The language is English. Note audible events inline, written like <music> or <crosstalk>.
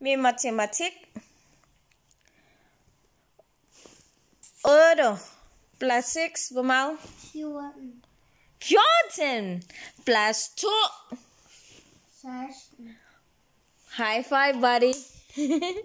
mi Mathematik. Otte plus six, seks, hvor meget? 14. 14 plus 2. 16. High five, buddy. <laughs>